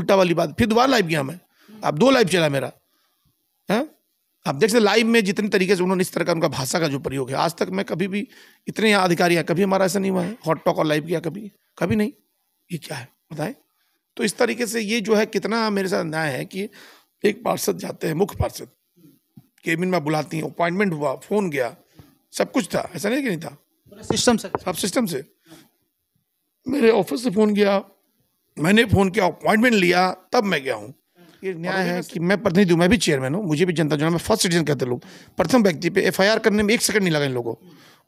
उल्टा वाली बात फिर दोबारा लाइव गया मैं अब दो लाइव चला मेरा है आप देख सकते लाइव में जितने तरीके से उन्होंने इस तरह का उनका भाषा का जो प्रयोग है आज तक मैं कभी भी इतने यहाँ अधिकारी हैं कभी हमारा ऐसा नहीं हुआ है हॉट टॉक और लाइव किया कभी कभी नहीं ये क्या है बताएं तो इस तरीके से ये जो है कितना मेरे साथ न्याय है कि एक पार्षद जाते हैं मुख्य पार्षद केबिन में बुलाती हैं अपॉइंटमेंट हुआ फोन गया सब कुछ था ऐसा नहीं कि नहीं था सिस्टम से सब सिस्टम से मेरे ऑफिस से फोन गया मैंने फोन किया अपॉइंटमेंट लिया तब मैं गया हूँ ये न्याय है कि मैं प्रतिनिधि हूँ मैं भी चेयरमैन हूँ मुझे भी जनता जो मैं फर्स्ट सिटीजन कहते लोग प्रथम व्यक्ति पे एफ करने में एक सेकंड नहीं लगा इन लोगों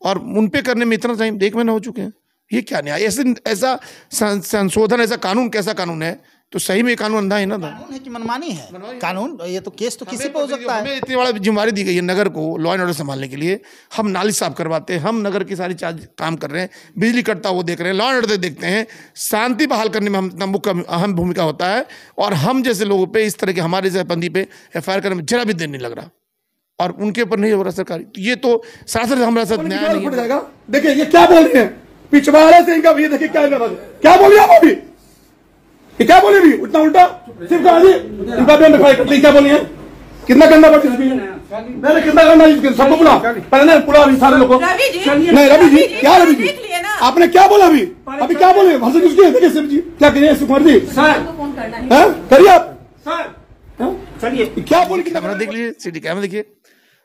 और उन पे करने में इतना टाइम में महीने हो चुके हैं ये क्या न्याय ऐसे ऐसा संशोधन ऐसा कानून कैसा कानून है तो सही में कानून अंधा है ना था कानून है कि मनमानी है कानून ये तो केस तो किसी तो पे हो सकता है इतनी बड़ा जिम्मेवारी दी गई है नगर को लॉ एंड ऑर्डर संभालने के लिए हम नाली साफ करवाते हैं हम नगर की सारी चार्ज काम कर रहे हैं बिजली कटता वो देख रहे हैं लॉ एंड ऑर्डर देखते हैं शांति बहाल करने में हम इतना मुख्य अहम भूमिका होता है और हम जैसे लोगों पर इस तरह के हमारे जहबंदी पे एफ करने में जरा भी देर नहीं लग रहा और उनके ऊपर नहीं हो रहा सरकारी तो ये तो सरासर हमारे साथ न्याय नहीं देखिए ये क्या बोल रहे हैं पिछवाड़े से इनका भी देखिए क्या क्या बोल रहे हैं आप अभी ये क्या बोली भी उतना उल्टा सिर्फ कहा जी उनका क्या बोली है कितना गंदा बात इसमें नहीं कितना गंदा सबको बुला पहले नहीं बुला अभी सारे लोगों नहीं रवि जी क्या रवि जी आपने क्या बोला अभी अभी क्या बोले भाषा किसकी है सिर्फ जी क्या करिए सुकुमार जी हाँ? करिए आप हाँ? क्या बोली कितना देख लीजिए सीटी कैमरा देखिए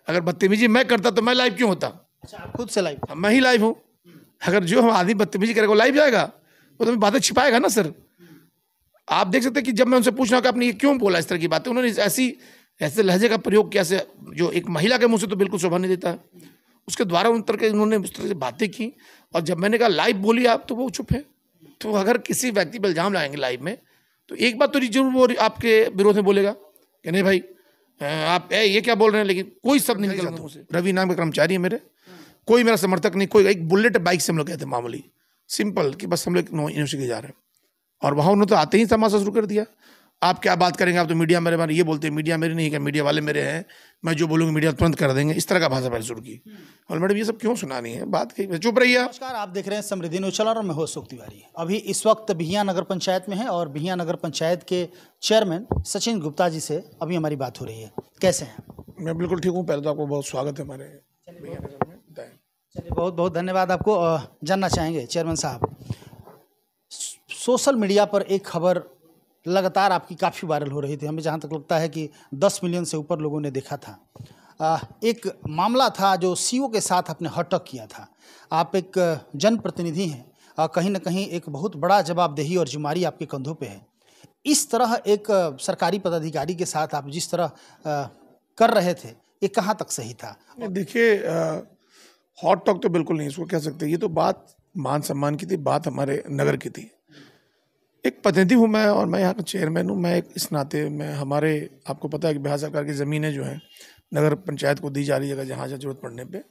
अगर बदतमीजी मैं करता तो मैं लाइव क्यों होता अच्छा, खुद से लाइव हाँ, मैं ही लाइव हूँ अगर जो हम आदमी बदतमीजी करेगा वो लाइव जाएगा वो तो बातें छिपाएगा ना सर आप देख सकते हैं कि जब मैं उनसे पूछना कि आपने ये क्यों बोला इस तरह की बातें उन्होंने ऐसी ऐसे लहजे का प्रयोग किया से जो एक महिला के मुँह से तो बिल्कुल शोभा नहीं देता है उसके द्वारा उन तरह के उन्होंने उस तरह से बातें की और जब मैंने कहा लाइव बोली आप तो वो चुप है तो अगर किसी व्यक्ति पर इल्ज़ाम लाएंगे लाइव में तो एक बात तो जरूर वो आपके विरोध में बोलेगा कि नहीं भाई आप ए, ये क्या बोल रहे हैं लेकिन कोई शब्द नहीं निकल रवि नाम का कर्मचारी है मेरे कोई मेरा समर्थक नहीं कोई एक बुलेट बाइक से हम लोग गए थे मामूली सिंपल कि बस हम लोग यूनिवर्सिटी जा रहे हैं और वहाँ उन्होंने तो आते ही तमाशा शुरू कर दिया आप क्या बात करेंगे आप तो मीडिया मेरे बारे ये बोलते हैं मीडिया मेरे नहीं क्या मीडिया वाले मेरे हैं मैं जो बोलूँगी मीडिया तुरंत कर देंगे इस तरह का भाषा पहले शुरू की हम्म। और मैडम ये सब क्यों नहीं है बात कही चुप रही है नमस्कार आप देख रहे हैं समृद्धि नौचला और मैं हो अशोक तिवारी अभी इस वक्त बिहिया नगर पंचायत में है और बिहिया नगर पंचायत के चेयरमैन सचिन गुप्ता जी से अभी हमारी बात हो रही है कैसे हैं मैं बिल्कुल ठीक हूँ पहले तो आपको बहुत स्वागत है हमारे बिहिया नगर में चलिए बहुत बहुत धन्यवाद आपको जानना चाहेंगे चेयरमैन साहब सोशल मीडिया पर एक खबर लगातार आपकी काफ़ी वायरल हो रही थी हमें जहाँ तक लगता है कि 10 मिलियन से ऊपर लोगों ने देखा था आ, एक मामला था जो सीईओ के साथ आपने हटक किया था आप एक जनप्रतिनिधि हैं कहीं ना कहीं एक बहुत बड़ा जवाबदेही और जिम्मेदारी आपके कंधों पे है इस तरह एक सरकारी पदाधिकारी के साथ आप जिस तरह आ, कर रहे थे ये कहाँ तक सही था देखिए हॉट टॉक तो बिल्कुल नहीं इसको कह सकते ये तो बात मान सम्मान की थी बात हमारे नगर की थी एक प्रतिनिधि हूँ मैं और मैं यहाँ का चेयरमैन हूँ मैं एक इस नाते में हमारे आपको पता है कि बिहार सरकार की ज़मीनें जो हैं नगर पंचायत को दी जा रही है अगर जहाँ जहाँ जरूरत पड़ने पर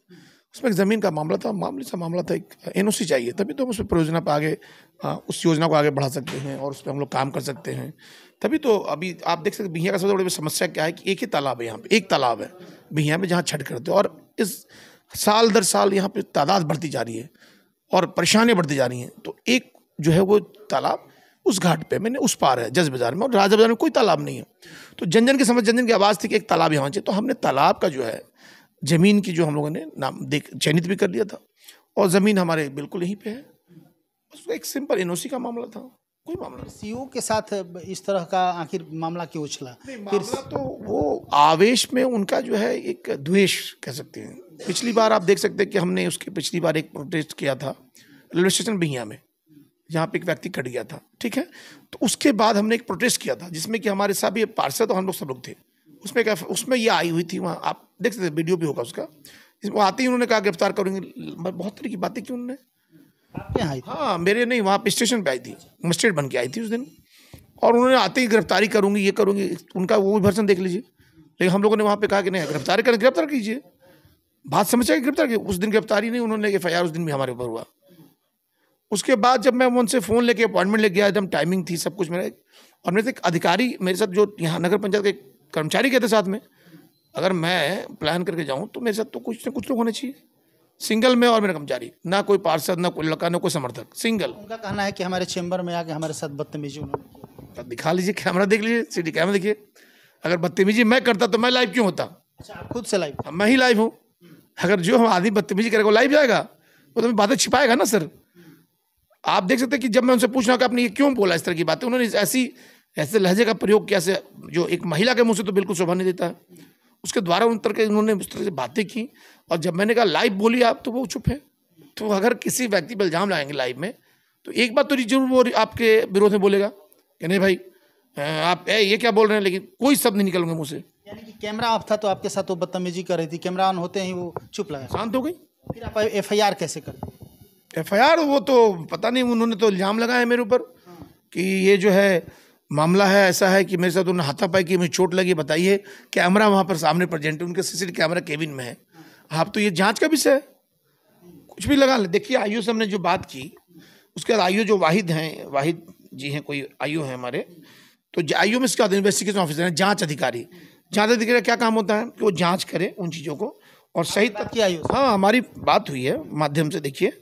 उसमें एक ज़मीन का मामला था मामले सा मामला था एक एन चाहिए तभी तो हम उस परियोजना पर आगे आ, हाँ, उस योजना को आगे बढ़ा सकते हैं और उस पर हम लोग काम कर सकते हैं तभी तो अभी आप देख सकते बिहिया का सबसे बड़ी समस्या क्या है कि एक ही तालाब है यहाँ पे एक तालाब है बिहिया में जहाँ छठ करते और इस साल दर साल यहाँ पे तादाद बढ़ती जा रही है और परेशानियाँ बढ़ती जा रही हैं तो एक जो है वो तालाब उस घाट पे मैंने उस पार है जज बाजार में और राजा बाजार में कोई तालाब नहीं है तो जनजन की समझ जनजन की आवाज़ थी कि एक तालाब यहाँ चाहिए तो हमने तालाब का जो है ज़मीन की जो हम लोगों ने नाम देख चयनित भी कर लिया था और ज़मीन हमारे बिल्कुल यहीं पे है बस एक सिंपल एन का मामला था कोई मामला ओ के साथ इस तरह का आखिर मामला क्यों उछला फिर तो वो आवेश में उनका जो है एक द्वेष कह सकते हैं पिछली बार आप देख सकते हैं कि हमने उसके पिछली बार एक प्रोटेस्ट किया था रेलवे स्टेशन बिहिया में जहाँ पे एक व्यक्ति कट गया था ठीक है तो उसके बाद हमने एक प्रोटेस्ट किया था जिसमें कि हमारे साथ ये पार्षद और हम लोग सब लोग थे उसमें क्या उसमें ये आई हुई थी वहाँ आप देख सकते वीडियो भी होगा उसका वो आते ही उन्होंने कहा गिरफ्तार करेंगे बहुत तरह की बातें की उन्होंने हाँ मेरे नहीं वहाँ पे स्टेशन पर आई थी मजिस्ट्रेट बन के आई थी उस दिन और उन्होंने आते ही गिरफ्तारी करूँगी ये करूँगी उनका वो भी भर्सन देख लीजिए लेकिन हम लोगों ने वहाँ पे कहा कि नहीं गिरफ्तारी करें गिरफ्तार कीजिए बात समझ आएगी गिरफ्तार की उस दिन गिरफ्तारी नहीं उन्होंने एफ आई उस दिन भी हमारे ऊपर हुआ उसके बाद जब मैं उनसे फ़ोन लेके अपॉइंटमेंट ले गया एकदम टाइमिंग थी सब कुछ मेरा और मेरे से एक अधिकारी मेरे साथ जो यहाँ नगर पंचायत के कर्मचारी के थे साथ में अगर मैं प्लान करके जाऊँ तो मेरे साथ तो कुछ ना कुछ लोग होने चाहिए सिंगल में और मेरा कर्मचारी ना कोई पार्षद ना कोई लड़का ना कोई समर्थक सिंगल उनका कहना है कि हमारे चैम्बर में आके हमारे साथ बदतमीजी उन्होंने तो दिखा लीजिए कैमरा देख लीजिए सीडी कैमरा देखिए अगर बदतमीजी मैं करता तो मैं लाइव क्यों होता अच्छा खुद से लाइव मैं ही लाइव हूँ अगर जो हम आदमी बदतमीजी करेगा वो लाइव जाएगा वो तो बातें छिपाएगा ना सर आप देख सकते हैं कि जब मैं उनसे पूछ रहा कि आपने ये क्यों बोला इस तरह की बातें उन्होंने ऐसी ऐसे लहजे का प्रयोग किया से जो एक महिला के मुँह से तो बिल्कुल शोभा नहीं देता है उसके द्वारा उन तरह के उन्होंने उस तरह से बातें की और जब मैंने कहा लाइव बोली आप तो वो चुप है तो अगर किसी व्यक्ति पर इल्ज़ाम लाएंगे लाइव में तो एक बात तो जरूर वो आपके विरोध में बोलेगा कि नहीं भाई आप ए, ये क्या बोल रहे हैं लेकिन कोई शब्द नहीं निकलूंगे मुँह से यानी कि कैमरा ऑफ था तो आपके साथ वो बदतमीजी कर रही थी कैमरा ऑन होते ही वो चुप लगा शांत हो गई फिर आप एफ आई आर कैसे करें एफ वो तो पता नहीं उन्होंने तो इल्ज़ाम लगाया है मेरे ऊपर कि ये जो है मामला है ऐसा है कि मेरे साथ उन्होंने हाथापाई की मुझे चोट लगी बताइए कैमरा वहाँ पर सामने प्रजेंट है उनके सी कैमरा केबिन में है आप तो ये जांच का विषय है कुछ भी लगा ले देखिए आयु से हमने जो बात की उसके बाद आयु जो वाहिद हैं वाहिद जी हैं कोई आयु हैं हमारे तो आयु में इसका इन्वेस्टिगेशन ऑफिसर हैं जाँच अधिकारी जाँच अधिकारी का क्या काम होता है कि वो जाँच करें उन चीज़ों को और सही की आयु हाँ हमारी बात हुई है माध्यम से देखिए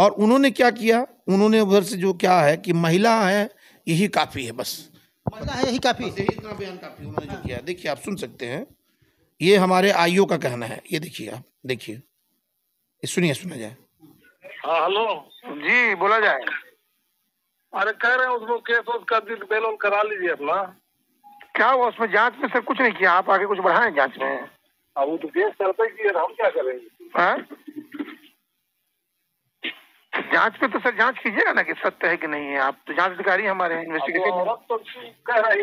और उन्होंने क्या किया उन्होंने उधर से जो क्या है कि महिला है यही काफ़ी है बस महिला है यही काफ़ी यही इतना बयान काफ़ी उन्होंने जो किया देखिए आप सुन सकते हैं ये हमारे आईओ का कहना है ये देखिए आप देखिए सुनिए सुना जाए हाँ, हेलो जी बोला जाए अरे कह रहे हैं उसको केस वोस कर बेल करा लीजिए अपना क्या हुआ उसमें जांच में सर कुछ नहीं किया आप आगे कुछ बढ़ाए जांच में अब वो तो केस चलते ही तो हम क्या करेंगे हाँ? तो जांच पे तो सर जांच कीजिएगा ना कि सत्य है कि नहीं है आप तो जांच अधिकारी हमारे हैं इन्वेस्टिगेशन तो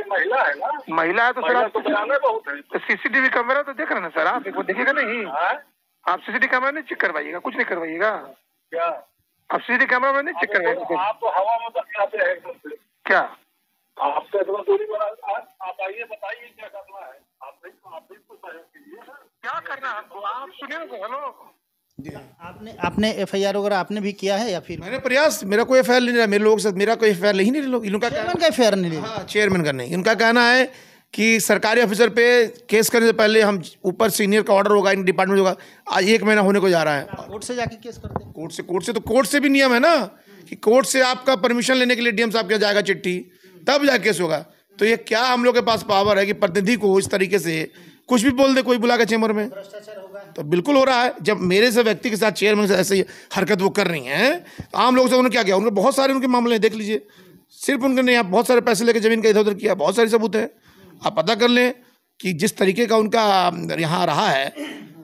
महिला है ना महिला है तो सर आप तो सीसीटीवी कैमरा तो, तो देख रहे ना सर आप एक बार देखिएगा नहीं हाँ? आप सीसीटीवी कैमरा नहीं चेक करवाइएगा कुछ नहीं करवाइएगा क्या आप सीसीटीवी कैमरा में नहीं चेक तो- करवाइएगा आप तो हवा में हैं क्या आपसे इतना दूरी आप आइए बताइए क्या करना है आप आप सहयोग कीजिए क्या करना है आप सुनिए हेलो हाँ, आपने आपने एफ आई आर वगैरह आपने भी किया है या फिर मैंने प्रयास मेरा कोई एफ आई आर नहीं रहा मेरे लोगों से मेरा कोई एफ आई आर लोग इनका चेयरमैन का एफ नहीं रहा हाँ चेयरमैन का नहीं इनका कहना है कि सरकारी ऑफिसर पे केस करने से पहले हम ऊपर सीनियर का ऑर्डर होगा इन डिपार्टमेंट होगा आज एक महीना होने को जा रहा है कोर्ट से जाके केस करते हैं कोर्ट से कोर्ट से तो कोर्ट से भी नियम है ना कि कोर्ट से आपका परमिशन लेने के लिए डीएम साहब के जाएगा चिट्ठी तब जाके केस होगा तो ये क्या हम लोग के पास पावर है कि प्रतिनिधि को इस तरीके से कुछ भी बोल दे कोई बुला के चैम्बर में तो बिल्कुल हो रहा है जब मेरे से व्यक्ति के साथ चेयरमैन से ऐसे हरकत वो कर रही हैं तो आम लोगों से उन्होंने क्या किया उनके बहुत सारे उनके मामले हैं देख लीजिए सिर्फ उनके नहीं आप बहुत सारे पैसे लेके ज़मीन का इधर उधर किया बहुत सारे सबूत हैं आप पता कर लें कि जिस तरीके का उनका यहाँ रहा है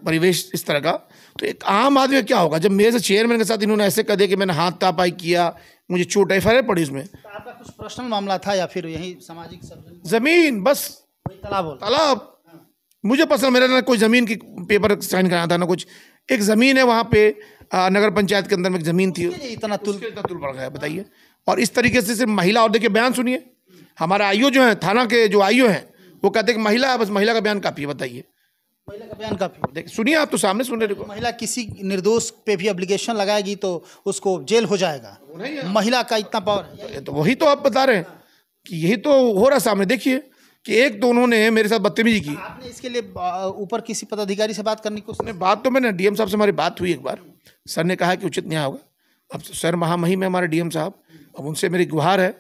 परिवेश इस तरह का तो एक आम आदमी क्या होगा जब मेरे से चेयरमैन के साथ इन्होंने ऐसे कह दिया कि मैंने हाथ तापाई किया मुझे चोट एफ आई पड़ी उसमें तो आपका कुछ पर्सनल मामला था या फिर यही सामाजिक जमीन बस तालाब तालाब मुझे पसंद मेरा ना कोई ज़मीन की पेपर साइन कराना था ना कुछ एक ज़मीन है वहाँ पे नगर पंचायत के अंदर में एक ज़मीन थी इतना तुल इतना तुल बढ़ गया बताइए और इस तरीके से सिर्फ महिला और देखिए बयान सुनिए हमारा आईओ जो है थाना के जो आईओ हैं वो कहते हैं कि महिला बस महिला का बयान काफ़ी है बताइए महिला का बयान काफी देखिए सुनिए आप तो सामने सुन रहे हो महिला किसी निर्दोष पे भी एप्लीकेशन लगाएगी तो उसको जेल हो जाएगा महिला का इतना पावर है तो, तो वही तो आप बता रहे हैं कि यही तो हो रहा सामने देखिए कि एक तो उन्होंने मेरे साथ बदतमीजी की आपने इसके लिए ऊपर किसी पदाधिकारी से बात करने की उसने बात तो मैंने डीएम साहब से हमारी बात हुई एक बार सर ने कहा कि उचित न्याय होगा अब सर महामहिम है हमारे डीएम साहब अब उनसे मेरी गुहार है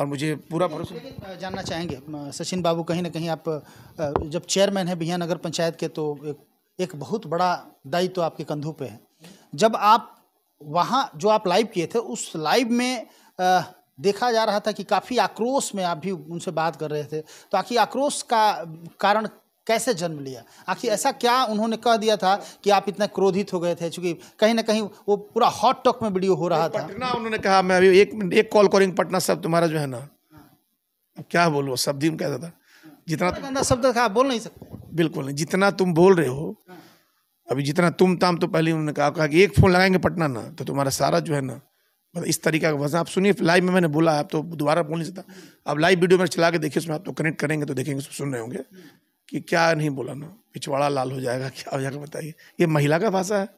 और मुझे पूरा भरोसा जानना चाहेंगे सचिन बाबू कहीं ना कहीं आप जब चेयरमैन हैं बिहार नगर पंचायत के तो एक, एक बहुत बड़ा दायित्व तो आपके कंधों पर है जब आप वहाँ जो आप लाइव किए थे उस लाइव में देखा जा रहा था कि काफ़ी आक्रोश में आप भी उनसे बात कर रहे थे तो आखिर आक्रोश का कारण कैसे जन्म लिया आखिर ऐसा क्या उन्होंने कह दिया था कि आप इतना क्रोधित हो गए थे चूंकि कहीं ना कहीं वो पूरा हॉट टॉक में वीडियो हो रहा तो था पटना उन्होंने कहा मैं अभी एक एक कॉल करेंगे पटना सब तुम्हारा जो है ना क्या बोलो सब दिन कहता था जितना गंदा शब्द था आप बोल नहीं सकते बिल्कुल नहीं जितना तुम बोल रहे हो अभी जितना तुम ताम तो पहले उन्होंने कहा, कहा कि एक फ़ोन लगाएंगे पटना ना तो तुम्हारा सारा जो है ना मतलब इस तरीका का वजन आप सुनिए लाइव में मैंने बोला आप तो दोबारा बोल नहीं सकता आप लाइव वीडियो में चला के देखिए उसमें आप तो कनेक्ट करेंगे तो देखेंगे सुन रहे होंगे कि क्या नहीं बोला ना पिछवाड़ा लाल हो जाएगा क्या हो जाएगा बताइए ये महिला का भाषा है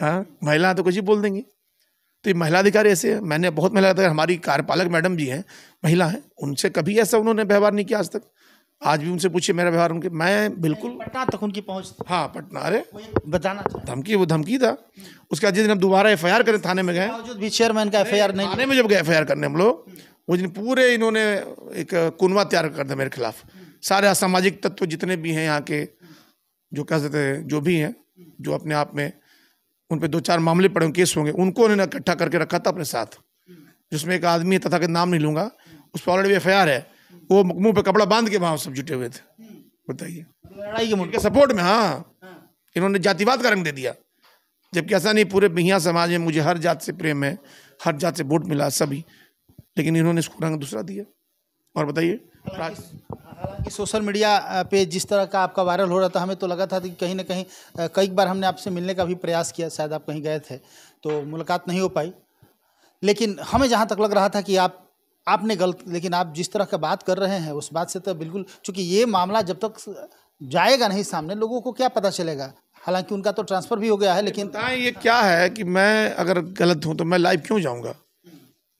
हाँ महिला तो कुछ ही बोल देंगी तो ये महिला अधिकारी ऐसे है मैंने बहुत महिला हमारी कार्यपालक मैडम जी हैं महिला हैं उनसे कभी ऐसा उन्होंने व्यवहार नहीं किया आज तक आज भी उनसे पूछिए मेरा व्यवहार उनके मैं बिल्कुल पटना तक उनकी पहुंच हाँ पटना अरे बताना धमकी वो धमकी था उसके बाद जिस दिन हम दोबारा एफ आई करें थाने में गए चेयरमैन का एफ नहीं थाने में जब गए एफ करने हम लोग उस दिन पूरे इन्होंने एक कुनवा तैयार कर दिया मेरे खिलाफ सारे असामाजिक तत्व जितने भी हैं यहाँ के जो कह सकते हैं जो भी हैं जो अपने आप में उन पर दो चार मामले पड़े केस होंगे उनको उन्होंने इकट्ठा करके रखा था अपने साथ जिसमें एक आदमी है तथा के नाम नहीं लूँगा उस पर ऑलरेडी एफ है वो मुंह पे कपड़ा बांध के वहाँ सब जुटे हुए थे बताइए लड़ाई के मुल्क सपोर्ट में हाँ।, हाँ इन्होंने जातिवाद का रंग दे दिया जबकि ऐसा नहीं पूरे मियाँ समाज में मुझे हर जात से प्रेम है हर जात से वोट मिला सभी लेकिन इन्होंने इसको रंग दूसरा दिया और बताइए हालांकि सोशल मीडिया पे जिस तरह का आपका वायरल हो रहा था हमें तो लगा था कि कहीं ना कहीं कई बार हमने आपसे मिलने का भी प्रयास किया शायद आप कहीं गए थे तो मुलाकात नहीं हो पाई लेकिन हमें जहाँ तक लग रहा था कि आप आपने गलत लेकिन आप जिस तरह का बात कर रहे हैं उस बात से तो बिल्कुल चूंकि ये मामला जब तक जाएगा नहीं सामने लोगों को क्या पता चलेगा हालांकि उनका तो ट्रांसफर भी हो गया है लेकिन ये क्या है कि मैं अगर गलत हूँ तो मैं लाइव क्यों जाऊँगा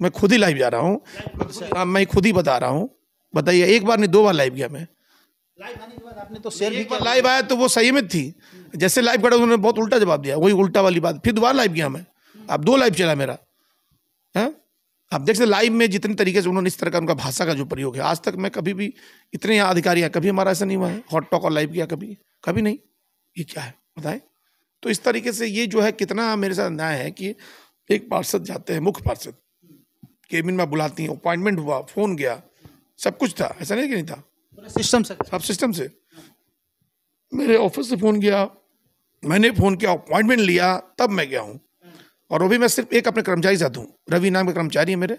मैं खुद ही लाइव जा रहा हूँ अच्छा। मैं खुद ही बता रहा हूँ बताइए एक बार नहीं दो बार लाइव गया मैं तो लाइव आया तो वो सही में थी जैसे लाइव करा उन्होंने बहुत उल्टा जवाब दिया वही उल्टा वाली बात फिर दोबारा लाइव गया मैं आप दो लाइव चला मेरा है हाँ? आप देख सकते लाइव में जितने तरीके से उन्होंने इस तरह का उनका भाषा का जो प्रयोग है आज तक मैं कभी भी इतने यहाँ अधिकारी हैं कभी हमारा ऐसा नहीं हुआ है हॉट टॉक और लाइव किया कभी कभी नहीं ये क्या है बताएं तो इस तरीके से ये जो है कितना मेरे साथ न्याय है कि एक पार्षद जाते हैं मुख्य पार्षद केबिन में बुलाती हैं अपॉइंटमेंट हुआ फ़ोन गया सब कुछ था ऐसा नहीं कि नहीं था सिस्टम से सब सिस्टम से मेरे ऑफिस से फ़ोन गया मैंने फ़ोन किया अपॉइंटमेंट लिया तब मैं गया हूँ और वो भी मैं सिर्फ एक अपने कर्मचारी साथ हूँ रवि नाम के कर्मचारी है मेरे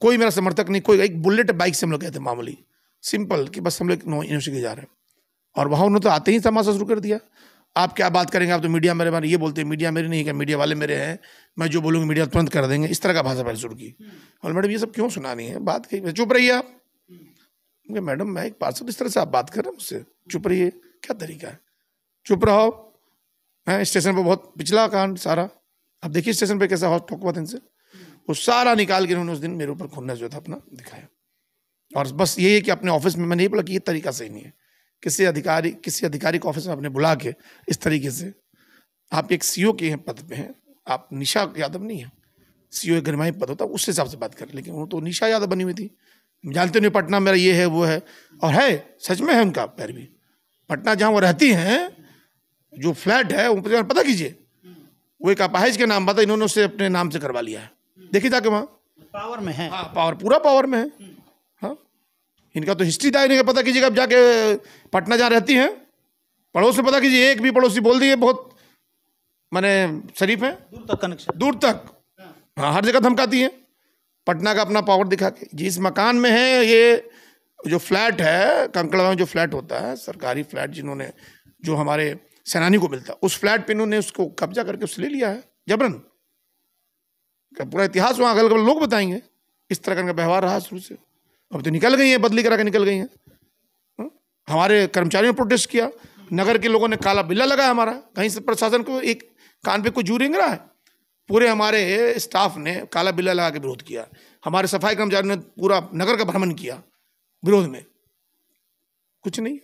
कोई मेरा समर्थक नहीं कोई एक बुलेट बाइक से हम लोग गए थे मामूली सिंपल कि बस हम लोग यूनिवर्सिटी जा रहे हैं और वहाँ उन्होंने तो आते ही तमाशा शुरू कर दिया आप क्या बात करेंगे आप तो मीडिया मेरे बारे ये बोलते हैं मीडिया मेरी नहीं है मीडिया वाले मेरे हैं मैं जो बोलूँगी मीडिया तुरंत कर देंगे इस तरह का भाषा पहले शुरू की और मैडम ये सब क्यों सुनानी है बात कही चुप रहिए आप मुझे मैडम मैं एक पार्षद इस तरह से आप बात कर रहे हैं मुझसे चुप रहिए क्या तरीका है चुप रहो हैं स्टेशन पर बहुत पिछला कांड सारा अब देखिए स्टेशन पे कैसा हॉट टॉक हुआ था इनसे वो सारा निकाल के उन्होंने उस दिन मेरे ऊपर खुन्ना जो था अपना दिखाया और बस ये है कि अपने ऑफिस में मैंने ये बोला कि ये तरीका सही नहीं है किसी अधिकारी किसी अधिकारी को ऑफिस में आपने बुला के इस तरीके से आप एक सी e के हैं पद पे हैं आप निशा यादव नहीं है e एक गरिमाई पद होता उस हिसाब से बात करें लेकिन वो तो निशा यादव बनी हुई थी जानते नहीं पटना मेरा ये है वो है और है सच में है उनका पैरवी पटना जहाँ वो रहती हैं जो फ्लैट है वो तो पता कीजिए वो एक अपाहिज के नाम पता इन्होंने उससे अपने नाम से करवा लिया है देखिए जाके वहाँ पावर में है हाँ पावर पूरा पावर में है हाँ इनका तो हिस्ट्री था इन्हें पता कीजिएगा अब जाके पटना जहाँ रहती हैं पड़ोस में पता कीजिए एक भी पड़ोसी बोल दिए बहुत मैंने शरीफ है दूर तक कनेक्शन दूर तक हाँ हर जगह धमकाती है पटना का अपना पावर दिखा के जिस मकान में है ये जो फ्लैट है कंकड़ा में जो फ्लैट होता है सरकारी फ्लैट जिन्होंने जो हमारे सैनानी को मिलता उस फ्लैट पे इन्होंने उसको कब्जा करके उस ले लिया है जबरन का पूरा इतिहास वहाँ अगल अगल लोग बताएंगे इस तरह का इनका व्यवहार रहा शुरू से अब तो निकल गई हैं बदली करा के निकल गई हैं हाँ? हमारे कर्मचारियों ने प्रोटेस्ट किया नगर के लोगों ने काला बिल्ला लगाया हमारा कहीं से प्रशासन को एक कान पे कोई जू रेंग रहा है पूरे हमारे स्टाफ ने काला बिल्ला लगा के विरोध किया हमारे सफाई कर्मचारियों ने पूरा नगर का भ्रमण किया विरोध में कुछ नहीं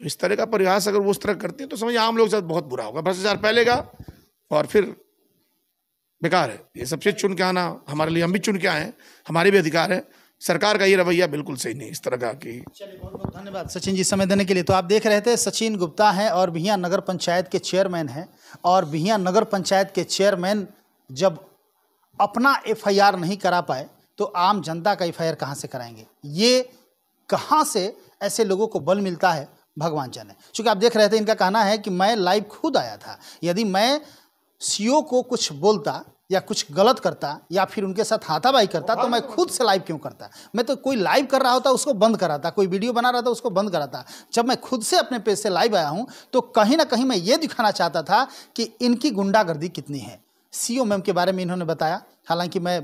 तो इस तरह का प्रयास अगर वो उस तरह करते हैं तो समझिए आम लोग साथ बहुत बुरा होगा भ्रष्टाचार फैलेगा और फिर बेकार है ये सबसे चुन के आना हमारे लिए हम भी चुन के आए हैं हमारे भी अधिकार है सरकार का ये रवैया बिल्कुल सही नहीं इस तरह का कि चलिए बहुत बहुत धन्यवाद सचिन जी समय देने के लिए तो आप देख रहे थे सचिन गुप्ता हैं और बिहिया नगर पंचायत के चेयरमैन हैं और बिहिया नगर पंचायत के चेयरमैन जब अपना एफआईआर नहीं करा पाए तो आम जनता का एफ कहाँ से कराएंगे ये कहाँ से ऐसे लोगों को बल मिलता है भगवान जाने चूँकि आप देख रहे थे इनका कहना है कि मैं लाइव खुद आया था यदि मैं सीओ को कुछ बोलता या कुछ गलत करता या फिर उनके साथ हाथापाई करता तो मैं खुद से लाइव क्यों करता मैं तो कोई लाइव कर रहा होता उसको बंद कराता कोई वीडियो बना रहा था उसको बंद कराता जब मैं खुद से अपने पेज से लाइव आया हूँ तो कहीं ना कहीं मैं ये दिखाना चाहता था कि इनकी गुंडागर्दी कितनी है सी मैम के बारे में इन्होंने बताया हालांकि मैं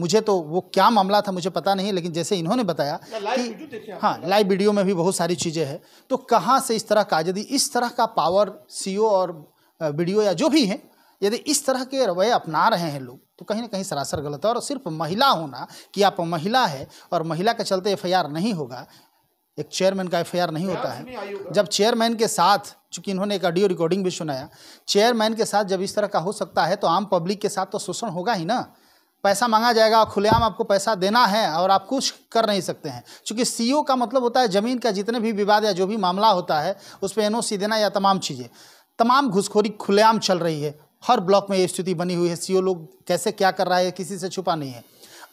मुझे तो वो क्या मामला था मुझे पता नहीं लेकिन जैसे इन्होंने बताया कि हाँ लाइव वीडियो में भी बहुत सारी चीज़ें हैं तो कहाँ से इस तरह का यदि इस तरह का पावर सीईओ और वीडियो या जो भी हैं यदि इस तरह के रवैये अपना रहे हैं लोग तो कहीं ना कहीं सरासर गलत है और सिर्फ महिला होना कि आप महिला है और महिला के चलते एफ नहीं होगा एक चेयरमैन का एफआईआर नहीं होता है जब चेयरमैन के साथ चूंकि इन्होंने एक ऑडियो रिकॉर्डिंग भी सुनाया चेयरमैन के साथ जब इस तरह का हो सकता है तो आम पब्लिक के साथ तो शोषण होगा ही ना पैसा मांगा जाएगा और खुलेआम आपको पैसा देना है और आप कुछ कर नहीं सकते हैं क्योंकि सीईओ e का मतलब होता है ज़मीन का जितने भी विवाद या जो भी मामला होता है उस पर एनओसी देना या तमाम चीज़ें तमाम घुसखोरी खुलेआम चल रही है हर ब्लॉक में ये स्थिति बनी हुई है सीईओ e लोग कैसे क्या कर रहा है किसी से छुपा नहीं है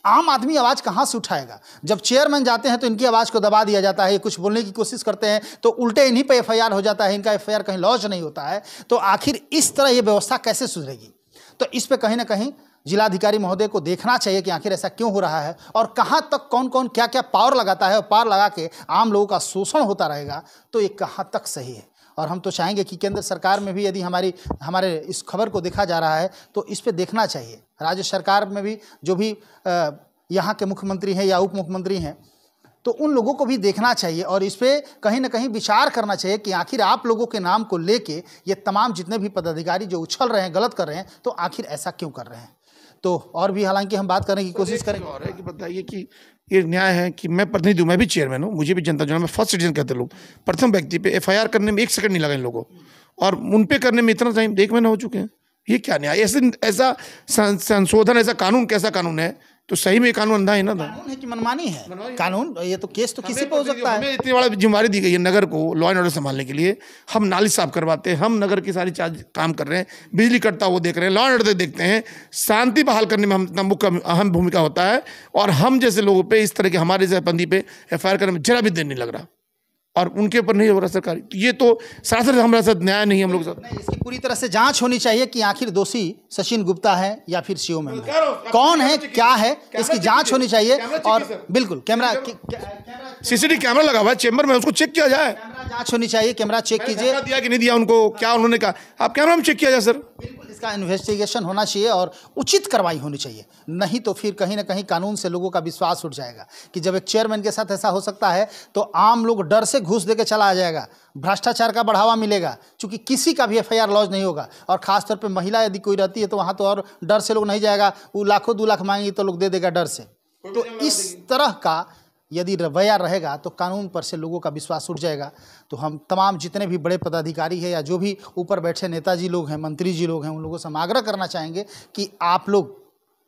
आम आदमी आवाज़ कहाँ से उठाएगा जब चेयरमैन जाते हैं तो इनकी आवाज़ को दबा दिया जाता है कुछ बोलने की कोशिश करते हैं तो उल्टे इन्हीं पर एफ हो जाता है इनका एफ कहीं लॉन्च नहीं होता है तो आखिर इस तरह ये व्यवस्था कैसे सुधरेगी तो इस पर कहीं ना कहीं जिलाधिकारी महोदय को देखना चाहिए कि आखिर ऐसा क्यों हो रहा है और कहाँ तक कौन कौन क्या क्या पावर लगाता है और पावर लगा के आम लोगों का शोषण होता रहेगा तो ये कहाँ तक सही है और हम तो चाहेंगे कि केंद्र सरकार में भी यदि हमारी हमारे इस खबर को देखा जा रहा है तो इस पर देखना चाहिए राज्य सरकार में भी जो भी यहाँ के मुख्यमंत्री हैं या उप मुख्यमंत्री हैं तो उन लोगों को भी देखना चाहिए और इस पर कहीं ना कहीं विचार करना चाहिए कि आखिर आप लोगों के नाम को लेके ये तमाम जितने भी पदाधिकारी जो उछल रहे हैं गलत कर रहे हैं तो आखिर ऐसा क्यों कर रहे हैं तो और भी हालांकि हम बात करने की कोशिश करेंगे और है कि बताइए कि ये न्याय है कि मैं प्रतिनिधि हूँ मैं भी चेयरमैन हूँ मुझे भी जनता जो मैं फर्स्ट सिटीजन कहते लोग प्रथम व्यक्ति पे एफआईआर करने में एक सेकंड नहीं लगा इन लोगों और उन पे करने में इतना टाइम एक महीना हो चुके हैं ये क्या न्याय ऐसे ऐसा संशोधन ऐसा कानून कैसा कानून है तो सही में कानून अंधा है ना था कानून है कि मनमानी है कानून ये तो केस तो किसी पे हो तो सकता है इतनी बड़ा जिम्मेवारी दी गई है नगर को लॉ एंड ऑर्डर संभालने के लिए हम नाली साफ करवाते हैं हम नगर की सारी चार्ज काम कर रहे हैं बिजली कटता वो देख रहे हैं लॉ एंड ऑर्डर देखते हैं शांति बहाल करने में हम इतना मुख्य अहम भूमिका होता है और हम जैसे लोगों पर इस तरह के हमारे जैसे जहबंदी पे एफ आई करने में जरा भी देर नहीं लग रहा और उनके ऊपर नहीं हो रहा सरकारी तो ये तो सरासर हमारे साथ न्याय नहीं हम लोग साथ इसकी पूरी तरह से जांच होनी चाहिए कि आखिर दोषी सचिन गुप्ता है या फिर शिव में कौन है क्या है इसकी जांच होनी चाहिए और बिल्कुल कैमरा सीसीटीवी कैमरा लगा हुआ है चेम्बर में उसको चेक किया जाए जांच होनी चाहिए कैमरा चेक कीजिए दिया कि नहीं दिया उनको क्या उन्होंने कहा आप कैमरा में चेक किया जाए सर इसका इन्वेस्टिगेशन होना चाहिए और उचित कार्रवाई होनी चाहिए नहीं तो फिर कहीं ना कहीं कानून से लोगों का विश्वास उठ जाएगा कि जब एक चेयरमैन के साथ ऐसा हो सकता है तो आम लोग डर से घूस दे चला आ जाएगा भ्रष्टाचार का बढ़ावा मिलेगा क्योंकि किसी का भी एफ आई लॉज नहीं होगा और ख़ासतौर पर महिला यदि कोई रहती है तो वहाँ तो और डर से लोग नहीं जाएगा वो लाखों दो लाख मांगेगी तो लोग दे देगा डर से तो इस तरह का यदि रवैया रहेगा तो कानून पर से लोगों का विश्वास उठ जाएगा तो हम तमाम जितने भी बड़े पदाधिकारी हैं या जो भी ऊपर बैठे नेताजी लोग हैं मंत्री जी लोग हैं उन लोगों से हम आग्रह करना चाहेंगे कि आप लोग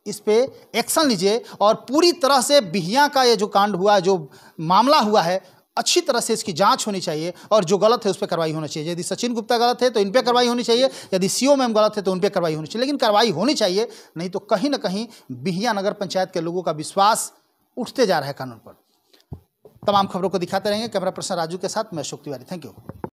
इस पे एक्शन लीजिए और पूरी तरह से बिहिया का ये जो कांड हुआ जो मामला हुआ है अच्छी तरह से इसकी जांच होनी चाहिए और जो गलत है उस पर कार्रवाई होनी चाहिए यदि सचिन गुप्ता गलत है तो इन पर कार्रवाई होनी चाहिए यदि सी ओ मैम गलत है तो उन पर कार्रवाई होनी चाहिए लेकिन कार्रवाई होनी चाहिए नहीं तो कहीं ना कहीं बिहिया नगर पंचायत के लोगों का विश्वास उठते जा रहा है कानून पर तमाम खबरों को दिखाते रहेंगे कैमरा पर्सन राजू के साथ मैं अशोक तिवारी थैंक यू